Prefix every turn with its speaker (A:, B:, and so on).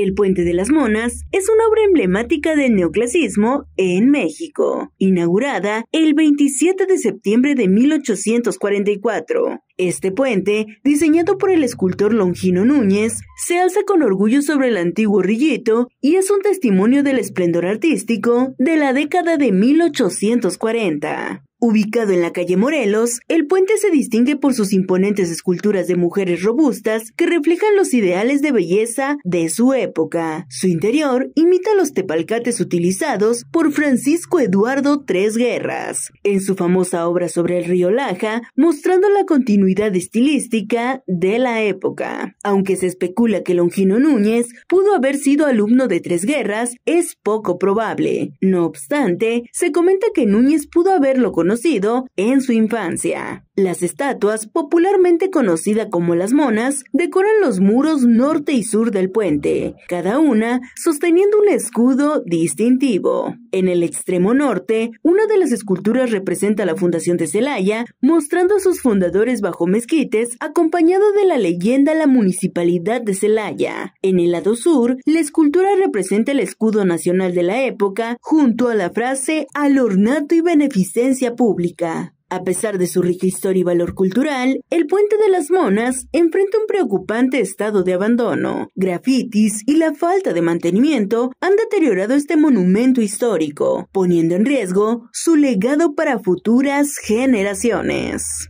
A: El Puente de las Monas es una obra emblemática del neoclasismo en México, inaugurada el 27 de septiembre de 1844. Este puente, diseñado por el escultor Longino Núñez, se alza con orgullo sobre el antiguo rillito y es un testimonio del esplendor artístico de la década de 1840. Ubicado en la calle Morelos, el puente se distingue por sus imponentes esculturas de mujeres robustas que reflejan los ideales de belleza de su época. Su interior imita los tepalcates utilizados por Francisco Eduardo Tres Guerras en su famosa obra sobre el río Laja, mostrando la continuidad estilística de la época. Aunque se especula que Longino Núñez pudo haber sido alumno de Tres Guerras, es poco probable. No obstante, se comenta que Núñez pudo haberlo conocido conocido en su infancia. Las estatuas, popularmente conocida como las monas, decoran los muros norte y sur del puente, cada una sosteniendo un escudo distintivo. En el extremo norte, una de las esculturas representa la fundación de Celaya, mostrando a sus fundadores bajo mezquites, acompañado de la leyenda la municipalidad de Celaya. En el lado sur, la escultura representa el escudo nacional de la época, junto a la frase al ornato y beneficencia pública. A pesar de su rica historia y valor cultural, el Puente de las Monas enfrenta un preocupante estado de abandono. Grafitis y la falta de mantenimiento han deteriorado este monumento histórico, poniendo en riesgo su legado para futuras generaciones.